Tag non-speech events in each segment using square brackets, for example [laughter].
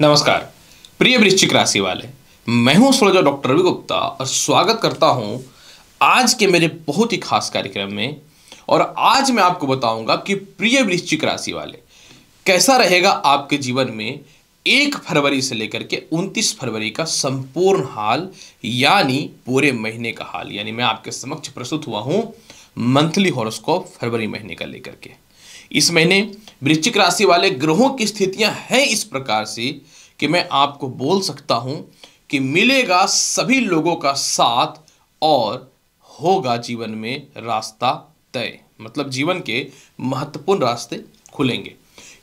नमस्कार प्रिय वृश्चिक राशि वाले मैं हूं सोलजा डॉक्टर रवि गुप्ता और स्वागत करता हूं आज के मेरे बहुत ही खास कार्यक्रम में और आज मैं आपको बताऊंगा कि प्रिय वृश्चिक राशि वाले कैसा रहेगा आपके जीवन में एक फरवरी से लेकर के उनतीस फरवरी का संपूर्ण हाल यानी पूरे महीने का हाल यानी मैं आपके समक्ष प्रस्तुत हुआ हूँ मंथली हॉरोस्कोप फरवरी महीने का लेकर के इस महीने वृश्चिक राशि वाले ग्रहों की स्थितियां हैं इस प्रकार से कि मैं आपको बोल सकता हूं कि मिलेगा सभी लोगों का साथ और होगा जीवन में रास्ता तय मतलब जीवन के महत्वपूर्ण रास्ते खुलेंगे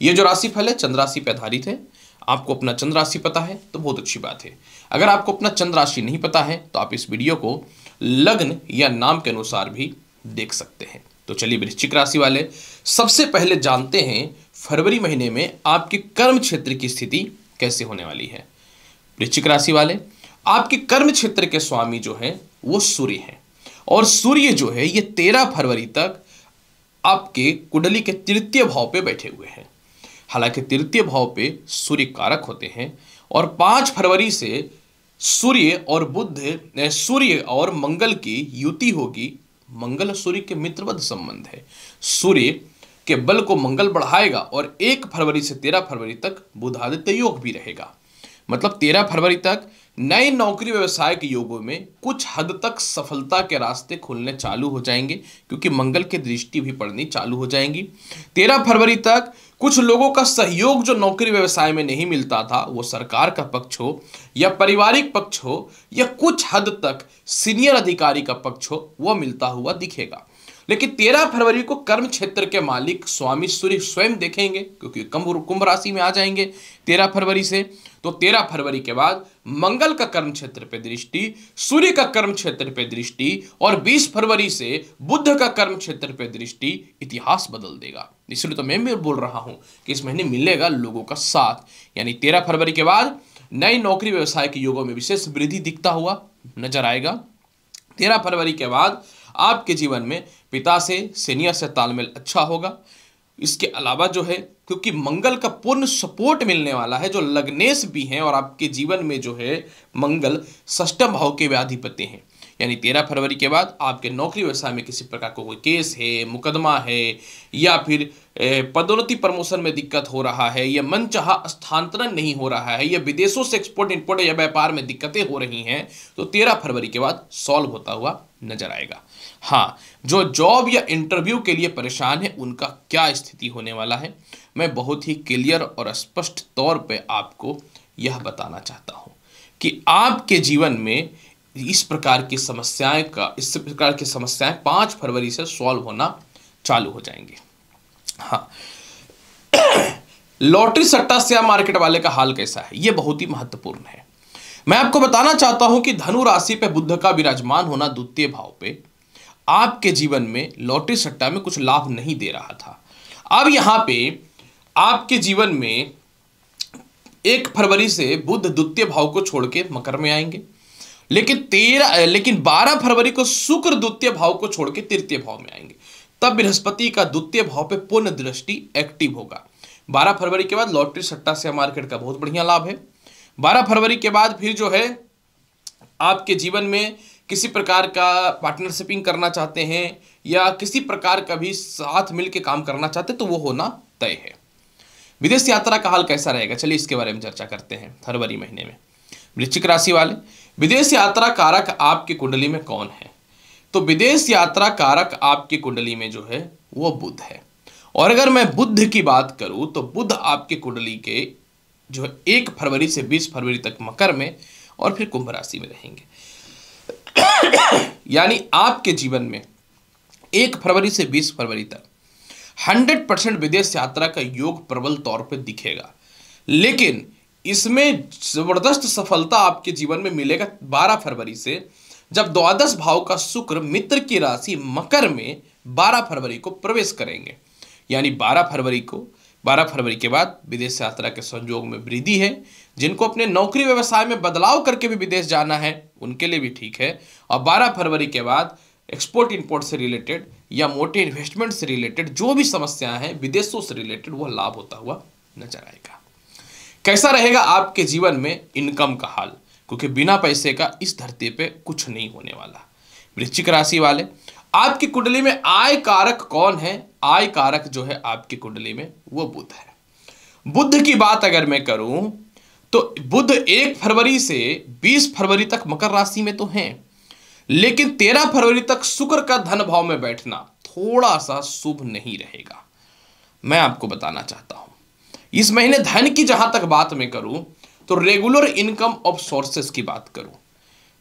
ये जो राशि फल है चंद्र राशि पर आधारित है आपको अपना चंद्र राशि पता है तो बहुत अच्छी बात है अगर आपको अपना चंद्र राशि नहीं पता है तो आप इस वीडियो को लग्न या नाम के अनुसार भी देख सकते हैं तो चलिए वृश्चिक राशि वाले सबसे पहले जानते हैं फरवरी महीने में आपके कर्म क्षेत्र की स्थिति कैसे होने वाली है वृश्चिक राशि वाले आपके कर्म क्षेत्र के स्वामी जो है वो सूर्य है और सूर्य जो है ये तेरह फरवरी तक आपके कुंडली के तृतीय भाव पे बैठे हुए हैं हालांकि तृतीय भाव पे सूर्य कारक होते हैं और पांच फरवरी से सूर्य और बुद्ध सूर्य और मंगल की युति होगी मंगल सूर्य के मित्रवत संबंध है सूर्य के बल को मंगल बढ़ाएगा और एक फरवरी से तेरह फरवरी तक बुधादित्य योग भी रहेगा मतलब तेरह फरवरी तक नए नौकरी व्यवसाय के योगों में कुछ हद तक सफलता के रास्ते खुलने चालू हो जाएंगे क्योंकि मंगल की दृष्टि भी पड़नी चालू हो जाएंगी तेरह फरवरी तक कुछ लोगों का सहयोग जो नौकरी व्यवसाय में नहीं मिलता था वो सरकार का पक्ष हो या पारिवारिक पक्ष हो या कुछ हद तक सीनियर अधिकारी का पक्ष हो वह मिलता हुआ दिखेगा लेकिन तेरह फरवरी को कर्म क्षेत्र के मालिक स्वामी सूर्य स्वयं देखेंगे क्योंकि कुंभ राशि में आ जाएंगे तेरह फरवरी से तो तेरह फरवरी के बाद मंगल का कर्म क्षेत्र पर दृष्टि सूर्य का कर्म क्षेत्र पर दृष्टि और बीस फरवरी से बुद्ध का कर्म क्षेत्र पे दृष्टि इतिहास बदल देगा इसलिए तो मैं भी बोल रहा हूं कि इस महीने मिलेगा लोगों का साथ यानी तेरह फरवरी के बाद नई नौकरी व्यवसाय के योगों में विशेष वृद्धि दिखता हुआ नजर आएगा तेरह फरवरी के बाद आपके जीवन में पिता से सीनियर से तालमेल अच्छा होगा इसके अलावा जो है क्योंकि मंगल का पूर्ण सपोर्ट मिलने वाला है जो लग्नेश भी हैं और आपके जीवन में जो है मंगल सष्टम भाव के व्याधिपति हैं यानी तेरह फरवरी के बाद आपके नौकरी व्यवसाय में किसी प्रकार का कोई केस है मुकदमा है या फिर पदोन्नति प्रमोशन में दिक्कत हो रहा है या मनचाहा स्थानांतरण नहीं हो रहा है या विदेशों से एक्सपोर्ट इम्पोर्ट या व्यापार में दिक्कतें हो रही हैं तो तेरह फरवरी के बाद सॉल्व होता हुआ नजर आएगा हाँ जो जॉब या इंटरव्यू के लिए परेशान है उनका क्या स्थिति होने वाला है मैं बहुत ही क्लियर और स्पष्ट तौर पर आपको यह बताना चाहता हूँ कि आपके जीवन में इस प्रकार की समस्याएं का इस प्रकार की समस्याएं पांच फरवरी से सॉल्व होना चालू हो जाएंगे हाँ [clears throat] लॉटरी सट्टा शेयर मार्केट वाले का हाल कैसा है यह बहुत ही महत्वपूर्ण है मैं आपको बताना चाहता हूं कि धनु राशि पे बुद्ध का विराजमान होना द्वितीय भाव पे आपके जीवन में लॉटरी सट्टा में कुछ लाभ नहीं दे रहा था अब यहां पे आपके जीवन में एक फरवरी से बुद्ध द्वितीय भाव को छोड़ के मकर में आएंगे लेकिन तेरह लेकिन बारह फरवरी को शुक्र द्वितीय भाव को छोड़ के तृतीय भाव में आएंगे तब बृहस्पति का द्वितीय भाव पे पूर्ण दृष्टि एक्टिव होगा बारह फरवरी के बाद लॉटरी सट्टा से मार्केट का बहुत बढ़िया लाभ है बारह फरवरी के बाद फिर जो है आपके जीवन में किसी प्रकार का पार्टनरशिपिंग करना चाहते हैं या किसी प्रकार का भी साथ मिल काम करना चाहते तो वो होना तय है विदेश यात्रा का हाल कैसा रहेगा चलिए इसके बारे में चर्चा करते हैं फरवरी महीने में वृश्चिक राशि वाले विदेश यात्रा कारक आपकी कुंडली में कौन है तो विदेश यात्रा कारक आपकी कुंडली में जो है वो बुद्ध है और अगर मैं बुद्ध की बात करूं तो बुद्ध आपकी कुंडली के जो है एक फरवरी से बीस फरवरी तक मकर में और फिर कुंभ राशि में रहेंगे [coughs] यानी आपके जीवन में एक फरवरी से बीस फरवरी तक हंड्रेड परसेंट विदेश यात्रा का योग प्रबल तौर पर दिखेगा लेकिन इसमें जबरदस्त सफलता आपके जीवन में मिलेगा बारह फरवरी से जब द्वादश भाव का शुक्र मित्र की राशि मकर में 12 फरवरी को प्रवेश करेंगे यानी 12 फरवरी को 12 फरवरी के बाद विदेश यात्रा के संजोग में वृद्धि है जिनको अपने नौकरी व्यवसाय में बदलाव करके भी विदेश जाना है उनके लिए भी ठीक है और 12 फरवरी के बाद एक्सपोर्ट इंपोर्ट से रिलेटेड या मोटे इन्वेस्टमेंट से रिलेटेड जो भी समस्याएं हैं विदेशों से रिलेटेड वह लाभ होता हुआ नजर आएगा कैसा रहेगा आपके जीवन में इनकम का हाल क्योंकि बिना पैसे का इस धरती पे कुछ नहीं होने वाला वृश्चिक राशि वाले आपकी कुंडली में आय कारक कौन है आय कारक जो है आपकी कुंडली में वो बुध है बुद्ध की बात अगर मैं करूं तो बुद्ध एक फरवरी से बीस फरवरी तक मकर राशि में तो हैं लेकिन तेरह फरवरी तक शुक्र का धन भाव में बैठना थोड़ा सा शुभ नहीं रहेगा मैं आपको बताना चाहता हूं इस महीने धन की जहां तक बात मैं करूं तो रेगुलर इनकम ऑफ सोर्सेस की बात करूं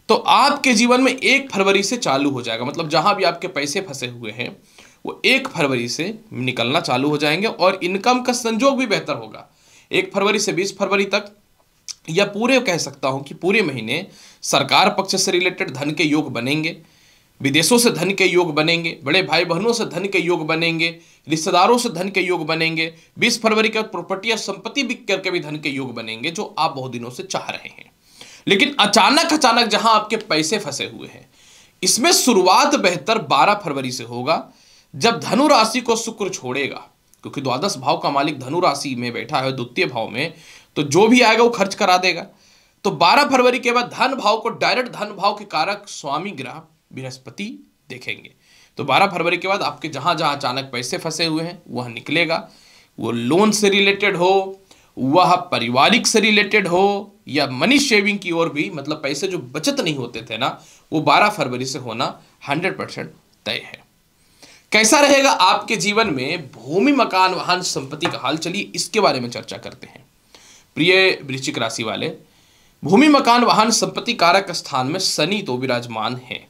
तो आपके जीवन में एक फरवरी से चालू हो जाएगा मतलब जहां भी आपके पैसे फंसे हुए हैं वो एक फरवरी से निकलना चालू हो जाएंगे और इनकम का संजोग भी बेहतर होगा एक फरवरी से बीस फरवरी तक या पूरे कह सकता हूं कि पूरे महीने सरकार पक्ष से रिलेटेड धन के योग बनेंगे विदेशों से धन के योग बनेंगे बड़े भाई बहनों से धन के योग बनेंगे रिश्तेदारों से धन के योग बनेंगे 20 फरवरी का प्रॉपर्टी या संपत्ति बिक करके भी धन के योग बनेंगे जो आप बहुत दिनों से चाह रहे हैं लेकिन अचानक अचानक जहां आपके पैसे फंसे हुए हैं इसमें शुरुआत बेहतर 12 फरवरी से होगा जब धनु राशि को शुक्र छोड़ेगा क्योंकि द्वादश भाव का मालिक धनु राशि में बैठा है द्वितीय भाव में तो जो भी आएगा वो खर्च करा देगा तो 12 फरवरी के बाद धन भाव को डायरेक्ट धन भाव के कारक स्वामी ग्रह बृहस्पति देखेंगे तो 12 फरवरी के बाद आपके जहां जहां अचानक पैसे फंसे हुए हैं वह निकलेगा वो लोन से रिलेटेड हो वह पारिवारिक से रिलेटेड हो या मनी शेविंग की ओर भी मतलब पैसे जो बचत नहीं होते थे ना वो 12 फरवरी से होना 100 परसेंट तय है कैसा रहेगा आपके जीवन में भूमि मकान वाहन संपत्ति का हाल चलिए इसके बारे में चर्चा करते हैं प्रिय वृश्चिक राशि वाले भूमि मकान वाहन संपत्ति कारक स्थान में शनि तो विराजमान है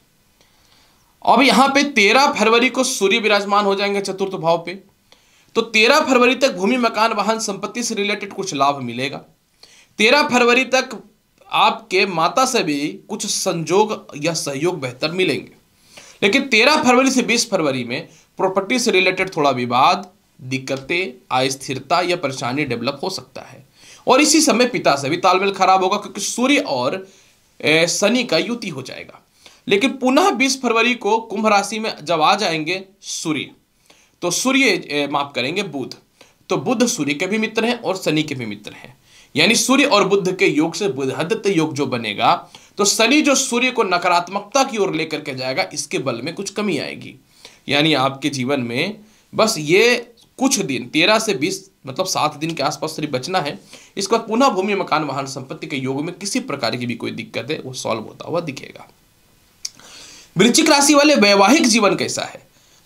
अब यहाँ पे तेरह फरवरी को सूर्य विराजमान हो जाएंगे चतुर्थ भाव पे तो तेरह फरवरी तक भूमि मकान वाहन संपत्ति से रिलेटेड कुछ लाभ मिलेगा तेरह फरवरी तक आपके माता से भी कुछ संजोग या सहयोग बेहतर मिलेंगे लेकिन तेरह फरवरी से बीस फरवरी में प्रॉपर्टी से रिलेटेड थोड़ा विवाद दिक्कतें अस्थिरता या परेशानी डेवलप हो सकता है और इसी समय पिता से भी तालमेल खराब होगा क्योंकि सूर्य और शनि का युति हो जाएगा लेकिन पुनः 20 फरवरी को कुंभ राशि में जब आ जाएंगे सूर्य तो सूर्य माफ करेंगे बुध तो बुध सूर्य के भी मित्र हैं और शनि के भी मित्र हैं यानी सूर्य और बुद्ध के योग से बुधहदत्त योग जो बनेगा तो शनि जो सूर्य को नकारात्मकता की ओर लेकर के जाएगा इसके बल में कुछ कमी आएगी यानी आपके जीवन में बस ये कुछ दिन तेरह से बीस मतलब सात दिन के आसपास सिर्फ बचना है इसके बाद पुनः भूमि मकान वाहन संपत्ति के योग में किसी प्रकार की भी कोई दिक्कत है वो सॉल्व होता हुआ दिखेगा वृश्चिक राशि वाले वैवाहिक जीवन कैसा है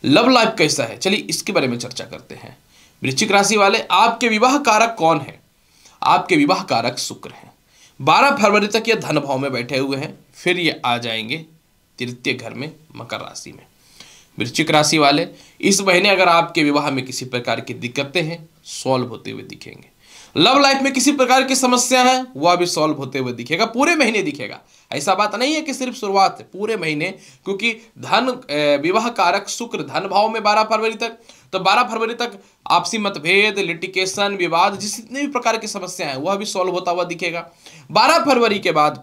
लव लाइफ कैसा है चलिए इसके बारे में चर्चा करते हैं वृश्चिक राशि वाले आपके विवाह कारक कौन है आपके विवाह कारक शुक्र हैं बारह फरवरी तक ये धन भाव में बैठे हुए हैं फिर ये आ जाएंगे तृतीय घर में मकर राशि में वृश्चिक राशि वाले इस महीने अगर आपके विवाह में किसी प्रकार की दिक्कतें हैं सॉल्व होते हुए दिखेंगे लव लाइफ में किसी प्रकार की समस्या है वह भी सॉल्व होते हुए दिखेगा पूरे महीने दिखेगा ऐसा बात नहीं है कि सिर्फ शुरुआत पूरे महीने क्योंकि धन विवाह कारक शुक्र धन भाव में बारह फरवरी तक तो 12 फरवरी तक आपसी मतभेद लिटिकेशन विवाद जिस जितने भी प्रकार की समस्या है वह भी सॉल्व होता हुआ दिखेगा 12 फरवरी के बाद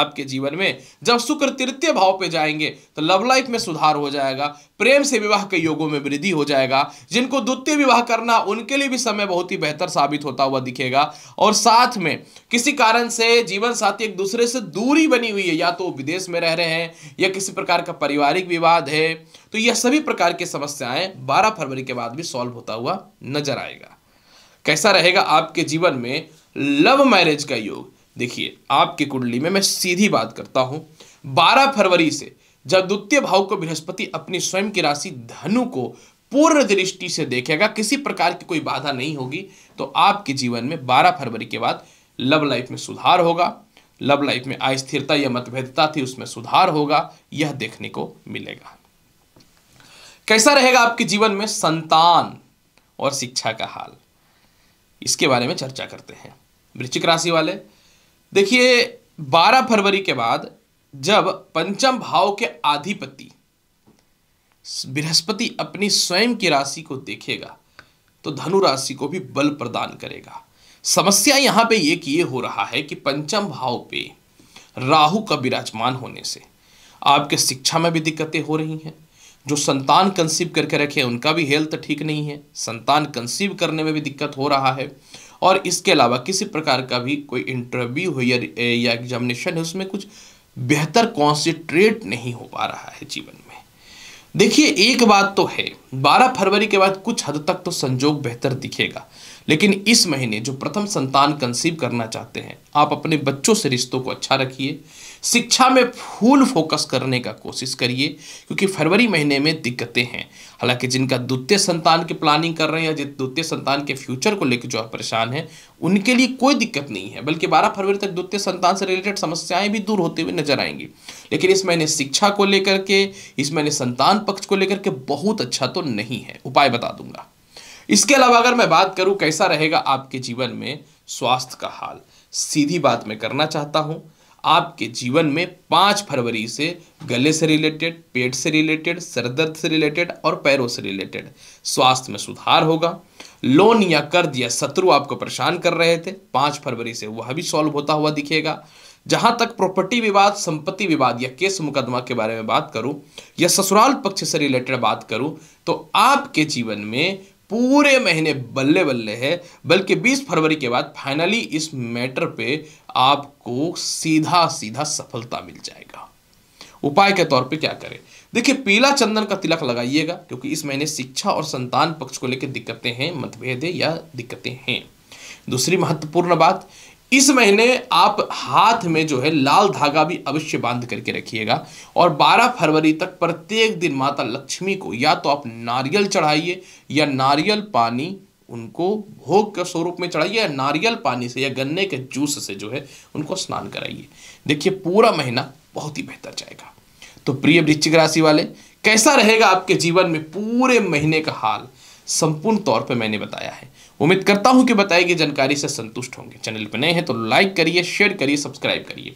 आपके जीवन में जब शुक्र तृतीय भाव पे जाएंगे तो लव लाइफ में सुधार हो जाएगा प्रेम से विवाह के योगों में वृद्धि हो जाएगा जिनको द्वितीय विवाह करना उनके लिए भी समय बहुत ही बेहतर साबित होता हुआ दिखेगा और साथ में किसी कारण से जीवन साथी एक दूसरे से दूरी बनी हुई है या तो विदेश में रह रहे हैं या किसी प्रकार का पारिवारिक विवाद है तो यह सभी प्रकार की समस्याएं बारह फरवरी के बाद भी सॉल्व होता हुआ नजर आएगा कैसा रहेगा आपके जीवन में लव मैरिज का योग देखिए आपकी कुंडली में मैं सीधी बात करता हूं बारह फरवरी से जब द्वितीय भाव को बृहस्पति अपनी स्वयं की राशि धनु को पूर्ण दृष्टि से देखेगा किसी प्रकार की कोई बाधा नहीं होगी तो आपके जीवन में 12 फरवरी के बाद लव लाइफ में सुधार होगा लव लाइफ में अस्थिरता या मतभेदता थी उसमें सुधार होगा यह देखने को मिलेगा कैसा रहेगा आपके जीवन में संतान और शिक्षा का हाल इसके बारे में चर्चा करते हैं वृश्चिक राशि वाले देखिए 12 फरवरी के बाद जब पंचम भाव के आधिपति बृहस्पति अपनी स्वयं की राशि को देखेगा तो धनु राशि को भी बल प्रदान करेगा समस्या यहां पे ये कि ये हो रहा है कि पंचम भाव पे राहु का विराजमान होने से आपके शिक्षा में भी दिक्कतें हो रही हैं जो संतान कंसीव करके रखे उनका भी हेल्थ ठीक नहीं है संतान कंसीव करने में भी दिक्कत हो रहा है और इसके अलावा किसी प्रकार का भी कोई इंटरव्यू हो या या एग्जामिनेशन है उसमें कुछ बेहतर कॉन्सेंट्रेट नहीं हो पा रहा है जीवन में देखिए एक बात तो है 12 फरवरी के बाद कुछ हद तक तो संजोग बेहतर दिखेगा लेकिन इस महीने जो प्रथम संतान कंसीव करना चाहते हैं आप अपने बच्चों से रिश्तों को अच्छा रखिए शिक्षा में फुल फोकस करने का कोशिश करिए क्योंकि फरवरी महीने में दिक्कतें हैं हालांकि जिनका द्वितीय संतान की प्लानिंग कर रहे हैं या द्वितीय संतान के फ्यूचर को लेकर जो आप परेशान हैं उनके लिए कोई दिक्कत नहीं है बल्कि 12 फरवरी तक द्वितीय संतान से रिलेटेड समस्याएं भी दूर होते हुए नजर आएंगी लेकिन इस महीने शिक्षा को लेकर के इस महीने संतान पक्ष को लेकर के बहुत अच्छा तो नहीं है उपाय बता दूंगा इसके अलावा अगर मैं बात करूं कैसा रहेगा आपके जीवन में स्वास्थ्य का हाल सीधी बात मैं करना चाहता हूं आपके जीवन में पांच फरवरी से गले से रिलेटेड पेट से रिलेटेड सर दर्द से रिलेटेड और पैरों से रिलेटेड स्वास्थ्य में सुधार होगा लोन या कर्ज या शत्रु आपको परेशान कर रहे थे पांच फरवरी से वह भी सॉल्व होता हुआ दिखेगा जहां तक प्रॉपर्टी विवाद संपत्ति विवाद या केस मुकदमा के बारे में बात करूं या ससुराल पक्ष से रिलेटेड बात करूं तो आपके जीवन में पूरे महीने बल्ले बल्ले है बल्कि 20 फरवरी के बाद फाइनली इस मैटर पे आपको सीधा सीधा सफलता मिल जाएगा उपाय के तौर पे क्या करें देखिए पीला चंदन का तिलक लगाइएगा क्योंकि इस महीने शिक्षा और संतान पक्ष को लेकर दिक्कतें हैं मतभेद या दिक्कतें हैं दूसरी महत्वपूर्ण बात इस महीने आप हाथ में जो है लाल धागा भी अवश्य बांध करके रखिएगा और 12 फरवरी तक प्रत्येक दिन माता लक्ष्मी को या तो आप नारियल चढ़ाइए या नारियल पानी उनको भोग के स्वरूप में चढ़ाइए या नारियल पानी से या गन्ने के जूस से जो है उनको स्नान कराइए देखिए पूरा महीना बहुत ही बेहतर जाएगा तो प्रिय वृश्चिक राशि वाले कैसा रहेगा आपके जीवन में पूरे महीने का हाल संपूर्ण तौर पर मैंने बताया है उम्मीद करता हूं कि बताई गई जानकारी से संतुष्ट होंगे चैनल पर नए हैं तो लाइक करिए शेयर करिए सब्सक्राइब करिए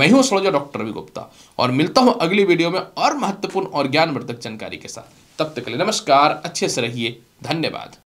मैं हूं सोलजा डॉक्टर रवि गुप्ता और मिलता हूं अगली वीडियो में और महत्वपूर्ण और ज्ञानवर्धक जानकारी के साथ तब तक के लिए नमस्कार अच्छे से रहिए धन्यवाद